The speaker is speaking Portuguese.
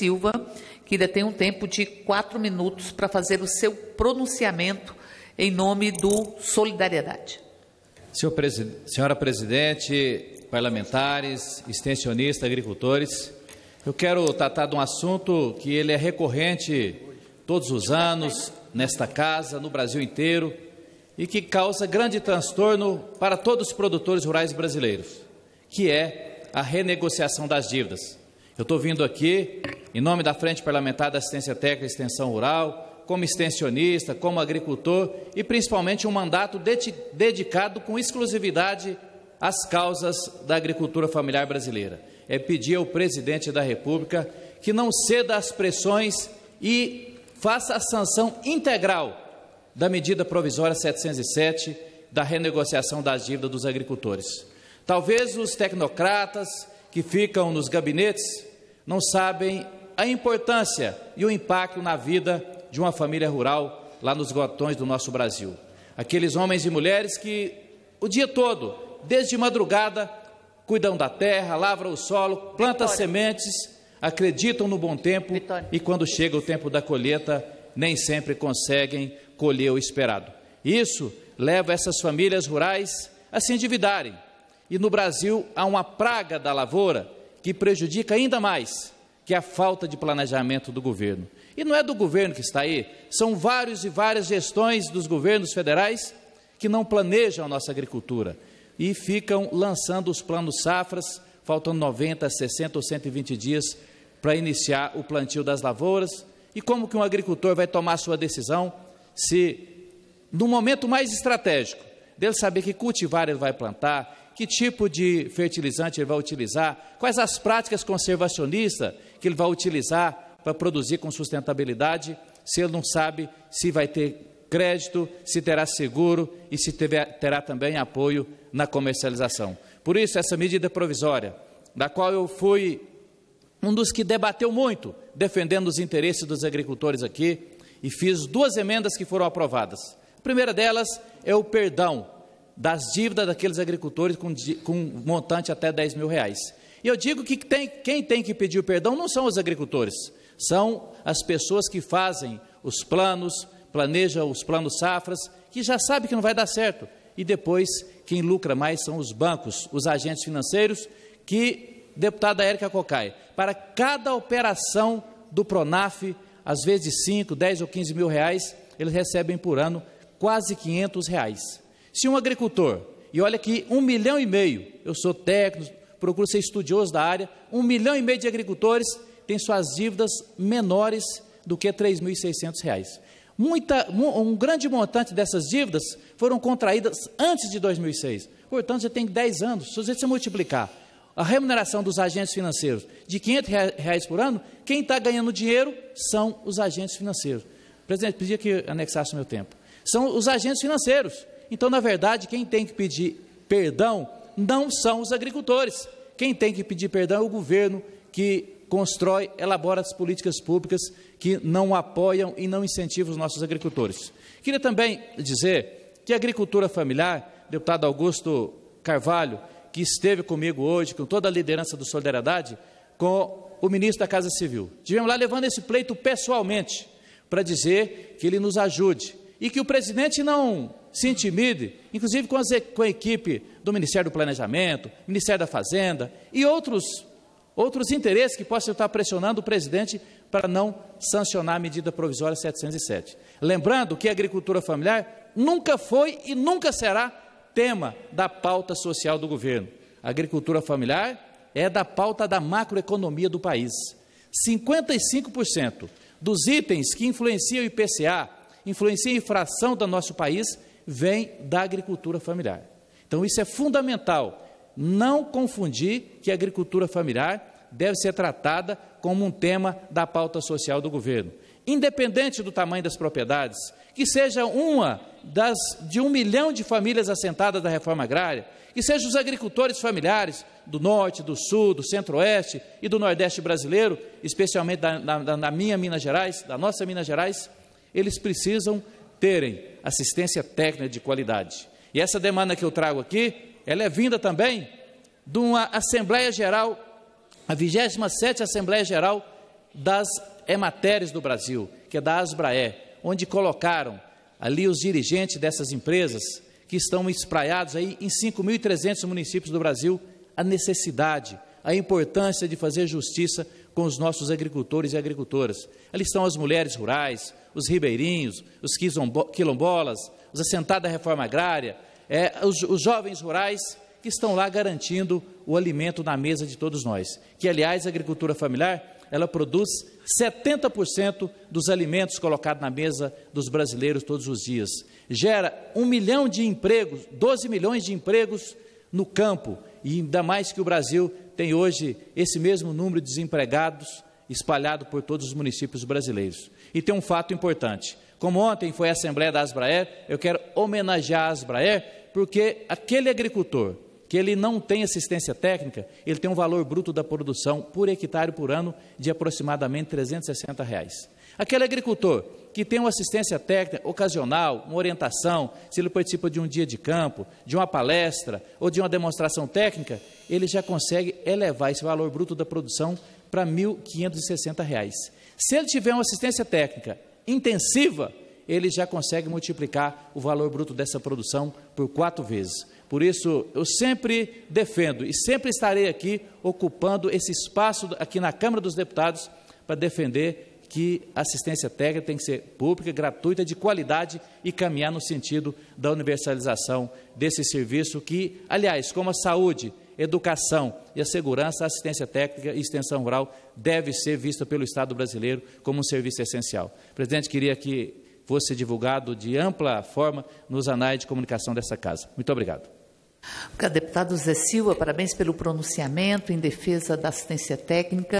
Silva, que ainda tem um tempo de quatro minutos para fazer o seu pronunciamento em nome do Solidariedade. Senhor Senhora presidente, parlamentares, extensionistas, agricultores, eu quero tratar de um assunto que ele é recorrente todos os anos nesta casa, no Brasil inteiro, e que causa grande transtorno para todos os produtores rurais brasileiros, que é a renegociação das dívidas. Eu estou vindo aqui em nome da Frente Parlamentar da Assistência Técnica e Extensão Rural, como extensionista, como agricultor e principalmente um mandato de dedicado com exclusividade às causas da agricultura familiar brasileira. É pedir ao presidente da República que não ceda às pressões e faça a sanção integral da medida provisória 707 da renegociação das dívidas dos agricultores. Talvez os tecnocratas que ficam nos gabinetes não sabem a importância e o impacto na vida de uma família rural lá nos gotões do nosso Brasil. Aqueles homens e mulheres que o dia todo, desde madrugada, cuidam da terra, lavram o solo, plantam Vitória. sementes, acreditam no bom tempo Vitória. e quando chega o tempo da colheita, nem sempre conseguem colher o esperado. Isso leva essas famílias rurais a se endividarem. E no Brasil há uma praga da lavoura que prejudica ainda mais que é a falta de planejamento do governo. E não é do governo que está aí, são vários e várias gestões dos governos federais que não planejam a nossa agricultura e ficam lançando os planos safras, faltando 90, 60 ou 120 dias para iniciar o plantio das lavouras. E como que um agricultor vai tomar sua decisão se, no momento mais estratégico, dele saber que cultivar ele vai plantar, que tipo de fertilizante ele vai utilizar, quais as práticas conservacionistas que ele vai utilizar para produzir com sustentabilidade, se ele não sabe se vai ter crédito, se terá seguro e se tiver, terá também apoio na comercialização. Por isso, essa medida provisória, da qual eu fui um dos que debateu muito, defendendo os interesses dos agricultores aqui, e fiz duas emendas que foram aprovadas. A primeira delas é o perdão das dívidas daqueles agricultores com, com montante até 10 mil reais. E eu digo que tem, quem tem que pedir o perdão não são os agricultores, são as pessoas que fazem os planos, planejam os planos safras, que já sabe que não vai dar certo. E depois, quem lucra mais são os bancos, os agentes financeiros, que, deputada Érica Cocai, para cada operação do PRONAF, às vezes 5, 10 ou 15 mil reais, eles recebem por ano quase 500 reais. Se um agricultor, e olha que um milhão e meio, eu sou técnico, procuro ser estudioso da área, um milhão e meio de agricultores têm suas dívidas menores do que R$ 3.600. Muita, um grande montante dessas dívidas foram contraídas antes de 2006. Portanto, já tem 10 anos. Se você multiplicar a remuneração dos agentes financeiros de R$ 500 reais por ano, quem está ganhando dinheiro são os agentes financeiros. Presidente, pedia que anexasse o meu tempo. São os agentes financeiros. Então, na verdade, quem tem que pedir perdão não são os agricultores. Quem tem que pedir perdão é o governo que constrói, elabora as políticas públicas que não apoiam e não incentivam os nossos agricultores. Queria também dizer que a agricultura familiar, deputado Augusto Carvalho, que esteve comigo hoje, com toda a liderança do Solidariedade, com o ministro da Casa Civil. Tivemos lá levando esse pleito pessoalmente para dizer que ele nos ajude e que o presidente não se intimide, inclusive com, as, com a equipe do Ministério do Planejamento, Ministério da Fazenda e outros, outros interesses que possam estar pressionando o presidente para não sancionar a medida provisória 707. Lembrando que a agricultura familiar nunca foi e nunca será tema da pauta social do governo. A agricultura familiar é da pauta da macroeconomia do país. 55% dos itens que influenciam o IPCA, influencia e fração do nosso país, vem da agricultura familiar. Então, isso é fundamental. Não confundir que a agricultura familiar deve ser tratada como um tema da pauta social do governo. Independente do tamanho das propriedades, que seja uma das de um milhão de famílias assentadas da reforma agrária, que sejam os agricultores familiares do norte, do sul, do centro-oeste e do nordeste brasileiro, especialmente da, da, da minha Minas Gerais, da nossa Minas Gerais, eles precisam terem assistência técnica de qualidade. E essa demanda que eu trago aqui, ela é vinda também de uma Assembleia Geral, a 27ª Assembleia Geral das Ematérias do Brasil, que é da Asbraé, onde colocaram ali os dirigentes dessas empresas que estão espraiados aí em 5.300 municípios do Brasil, a necessidade, a importância de fazer justiça com os nossos agricultores e agricultoras. Ali estão as mulheres rurais, os ribeirinhos, os quilombolas, os assentados da reforma agrária, é, os, os jovens rurais que estão lá garantindo o alimento na mesa de todos nós. Que, aliás, a agricultura familiar ela produz 70% dos alimentos colocados na mesa dos brasileiros todos os dias. Gera um milhão de empregos, 12 milhões de empregos no campo, e ainda mais que o Brasil tem hoje esse mesmo número de desempregados espalhado por todos os municípios brasileiros. E tem um fato importante. Como ontem foi a Assembleia da Asbraer, eu quero homenagear a Asbraer, porque aquele agricultor que ele não tem assistência técnica, ele tem um valor bruto da produção por hectare por ano de aproximadamente 360 reais. Aquele agricultor que tem uma assistência técnica ocasional, uma orientação, se ele participa de um dia de campo, de uma palestra ou de uma demonstração técnica, ele já consegue elevar esse valor bruto da produção para R$ 1.560. Se ele tiver uma assistência técnica intensiva, ele já consegue multiplicar o valor bruto dessa produção por quatro vezes. Por isso, eu sempre defendo e sempre estarei aqui ocupando esse espaço aqui na Câmara dos Deputados para defender que a assistência técnica tem que ser pública, gratuita, de qualidade e caminhar no sentido da universalização desse serviço que, aliás, como a saúde educação e a segurança, a assistência técnica e extensão rural deve ser vista pelo Estado brasileiro como um serviço essencial. Presidente, queria que fosse divulgado de ampla forma nos anais de comunicação dessa casa. Muito obrigado. Deputado Zé Silva, parabéns pelo pronunciamento em defesa da assistência técnica.